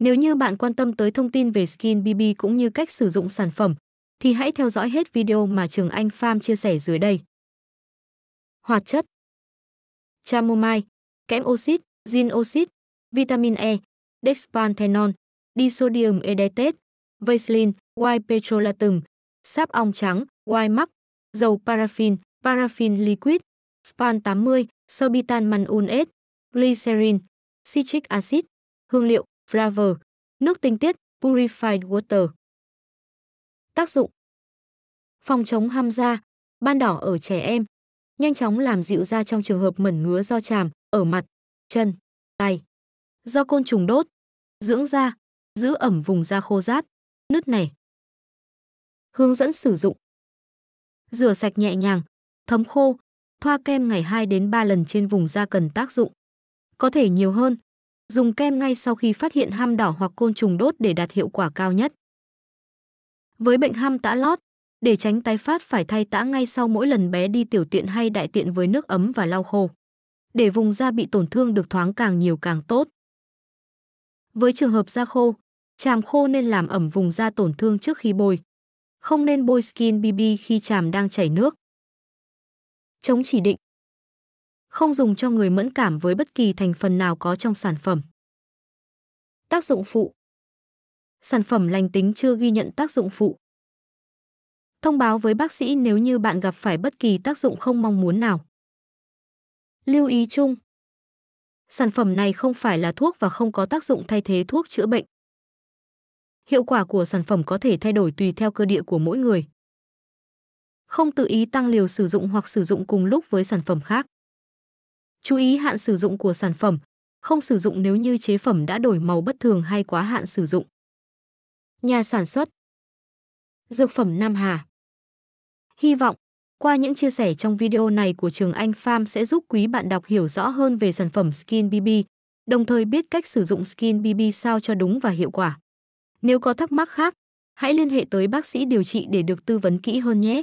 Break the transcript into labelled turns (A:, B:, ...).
A: Nếu như bạn quan tâm tới thông tin về Skin BB cũng như cách sử dụng sản phẩm, thì hãy theo dõi hết video mà Trường Anh Farm chia sẻ dưới đây. Hoạt chất Chamomile, kẽm oxit, zin oxit, vitamin E, dexpanthenol, disodium edetate, vaseline, white petrolatum, sáp ong trắng, white mắc, dầu paraffin, paraffin liquid, span 80, sorbitan manunate, glycerin, citric acid, hương liệu, Flavor, nước tinh tiết, Purified Water. Tác dụng Phòng chống ham da, ban đỏ ở trẻ em, nhanh chóng làm dịu da trong trường hợp mẩn ngứa do chàm, ở mặt, chân, tay. Do côn trùng đốt, dưỡng da, giữ ẩm vùng da khô rát, nứt nẻ. Hướng dẫn sử dụng Rửa sạch nhẹ nhàng, thấm khô, thoa kem ngày 2 đến 3 lần trên vùng da cần tác dụng. Có thể nhiều hơn, Dùng kem ngay sau khi phát hiện ham đỏ hoặc côn trùng đốt để đạt hiệu quả cao nhất. Với bệnh ham tã lót, để tránh tái phát phải thay tã ngay sau mỗi lần bé đi tiểu tiện hay đại tiện với nước ấm và lau khô. Để vùng da bị tổn thương được thoáng càng nhiều càng tốt. Với trường hợp da khô, chàm khô nên làm ẩm vùng da tổn thương trước khi bôi. Không nên bôi skin BB khi chàm đang chảy nước. Chống chỉ định không dùng cho người mẫn cảm với bất kỳ thành phần nào có trong sản phẩm. Tác dụng phụ Sản phẩm lành tính chưa ghi nhận tác dụng phụ. Thông báo với bác sĩ nếu như bạn gặp phải bất kỳ tác dụng không mong muốn nào. Lưu ý chung Sản phẩm này không phải là thuốc và không có tác dụng thay thế thuốc chữa bệnh. Hiệu quả của sản phẩm có thể thay đổi tùy theo cơ địa của mỗi người. Không tự ý tăng liều sử dụng hoặc sử dụng cùng lúc với sản phẩm khác. Chú ý hạn sử dụng của sản phẩm, không sử dụng nếu như chế phẩm đã đổi màu bất thường hay quá hạn sử dụng. Nhà sản xuất Dược phẩm Nam Hà Hy vọng, qua những chia sẻ trong video này của Trường Anh Farm sẽ giúp quý bạn đọc hiểu rõ hơn về sản phẩm Skin BB, đồng thời biết cách sử dụng Skin BB sao cho đúng và hiệu quả. Nếu có thắc mắc khác, hãy liên hệ tới bác sĩ điều trị để được tư vấn kỹ hơn nhé.